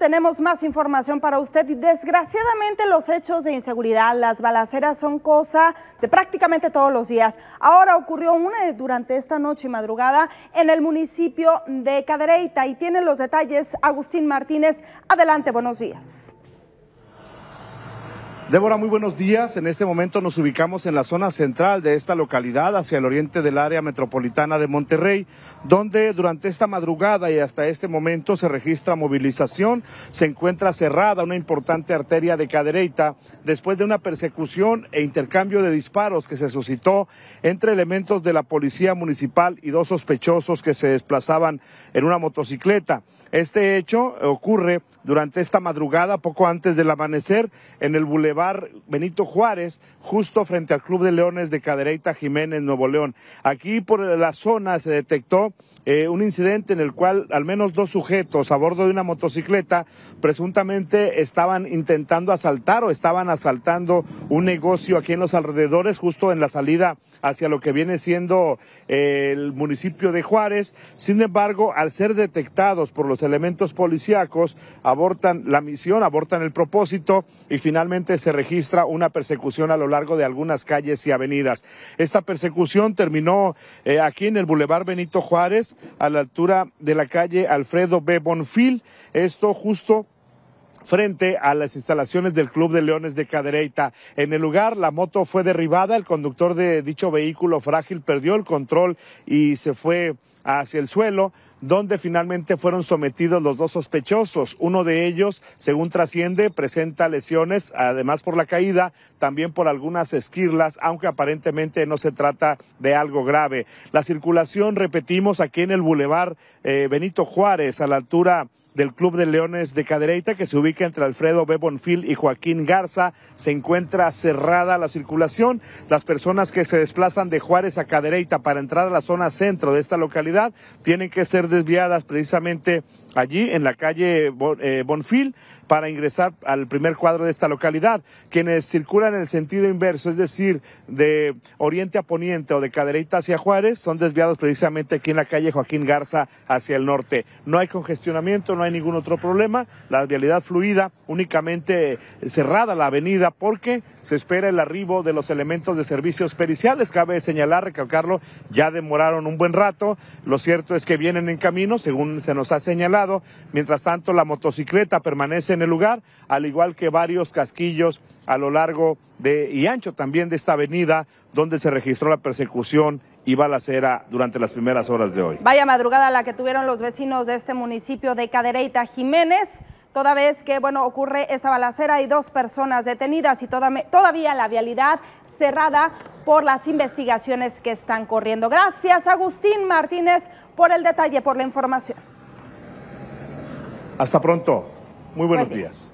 Tenemos más información para usted. Desgraciadamente los hechos de inseguridad, las balaceras son cosa de prácticamente todos los días. Ahora ocurrió una durante esta noche y madrugada en el municipio de Cadereyta y tiene los detalles Agustín Martínez. Adelante, buenos días. Débora, muy buenos días. En este momento nos ubicamos en la zona central de esta localidad, hacia el oriente del área metropolitana de Monterrey, donde durante esta madrugada y hasta este momento se registra movilización. Se encuentra cerrada una importante arteria de Cadereyta después de una persecución e intercambio de disparos que se suscitó entre elementos de la policía municipal y dos sospechosos que se desplazaban en una motocicleta. Este hecho ocurre durante esta madrugada, poco antes del amanecer, en el bulevar Benito Juárez, justo frente al Club de Leones de Cadereyta Jiménez, Nuevo León. Aquí por la zona se detectó eh, un incidente en el cual al menos dos sujetos a bordo de una motocicleta presuntamente estaban intentando asaltar o estaban asaltando un negocio aquí en los alrededores, justo en la salida hacia lo que viene siendo eh, el municipio de Juárez. Sin embargo, al ser detectados por los elementos policíacos, abortan la misión, abortan el propósito y finalmente se se registra una persecución a lo largo de algunas calles y avenidas. Esta persecución terminó eh, aquí en el Boulevard Benito Juárez, a la altura de la calle Alfredo B. Bonfil. Esto justo frente a las instalaciones del Club de Leones de Cadereyta. En el lugar, la moto fue derribada, el conductor de dicho vehículo frágil perdió el control y se fue hacia el suelo, donde finalmente fueron sometidos los dos sospechosos. Uno de ellos, según trasciende, presenta lesiones, además por la caída, también por algunas esquirlas, aunque aparentemente no se trata de algo grave. La circulación, repetimos, aquí en el Boulevard eh, Benito Juárez, a la altura del Club de Leones de Cadereyta, que se ubica entre Alfredo B. Bonfil y Joaquín Garza, se encuentra cerrada la circulación. Las personas que se desplazan de Juárez a Cadereyta para entrar a la zona centro de esta localidad tienen que ser desviadas precisamente allí en la calle eh, Bonfil para ingresar al primer cuadro de esta localidad. Quienes circulan en el sentido inverso, es decir, de oriente a poniente o de Cadereyta hacia Juárez, son desviados precisamente aquí en la calle Joaquín Garza hacia el norte. No hay congestionamiento, no ningún otro problema, la vialidad fluida, únicamente eh, cerrada la avenida porque se espera el arribo de los elementos de servicios periciales, cabe señalar, recalcarlo, ya demoraron un buen rato, lo cierto es que vienen en camino, según se nos ha señalado, mientras tanto la motocicleta permanece en el lugar, al igual que varios casquillos a lo largo de y ancho también de esta avenida donde se registró la persecución y balacera durante las primeras horas de hoy. Vaya madrugada la que tuvieron los vecinos de este municipio de Cadereyta Jiménez. Toda vez que bueno, ocurre esta balacera y dos personas detenidas y toda, todavía la vialidad cerrada por las investigaciones que están corriendo. Gracias Agustín Martínez por el detalle, por la información. Hasta pronto. Muy buenos días.